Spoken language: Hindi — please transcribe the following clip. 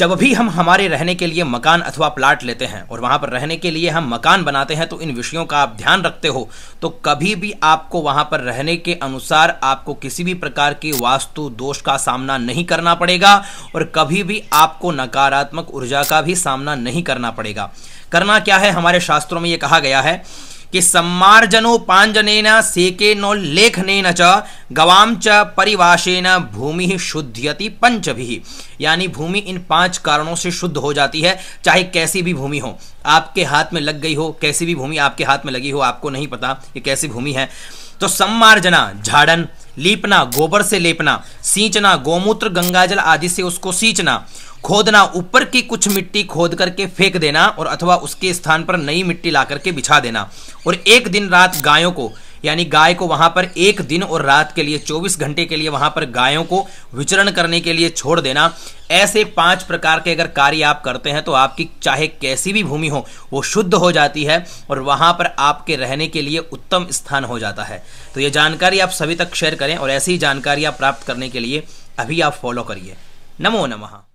जब भी हम हमारे रहने के लिए मकान अथवा प्लाट लेते हैं और वहां पर रहने के लिए हम मकान बनाते हैं तो इन विषयों का आप ध्यान रखते हो तो कभी भी आपको वहां पर रहने के अनुसार आपको किसी भी प्रकार के वास्तु दोष का सामना नहीं करना पड़ेगा और कभी भी आपको नकारात्मक ऊर्जा का भी सामना नहीं करना पड़ेगा करना क्या है हमारे शास्त्रों में ये कहा गया है कि सम्मार्जनोपांजनेन सेकेन लेखनेन च गवाम च परिवाशेन भूमि शुद्धियति पंच भी यानी भूमि इन पांच कारणों से शुद्ध हो जाती है चाहे कैसी भी भूमि हो आपके हाथ में लग गई हो कैसी भी भूमि आपके हाथ में लगी हो आपको नहीं पता कि कैसी भूमि है तो सम्मार्जना झाड़न लीपना गोबर से लेपना सींचना गोमूत्र गंगाजल आदि से उसको सींचना खोदना ऊपर की कुछ मिट्टी खोद करके फेंक देना और अथवा उसके स्थान पर नई मिट्टी ला करके बिछा देना और एक दिन रात गायों को यानी गाय को वहां पर एक दिन और रात के लिए चौबीस घंटे के लिए वहां पर गायों को विचरण करने के लिए छोड़ देना ऐसे पांच प्रकार के अगर कार्य आप करते हैं तो आपकी चाहे कैसी भी भूमि हो वो शुद्ध हो जाती है और वहां पर आपके रहने के लिए उत्तम स्थान हो जाता है तो ये जानकारी आप सभी तक शेयर करें और ऐसी जानकारी आप प्राप्त करने के लिए अभी आप फॉलो करिए नमो नमः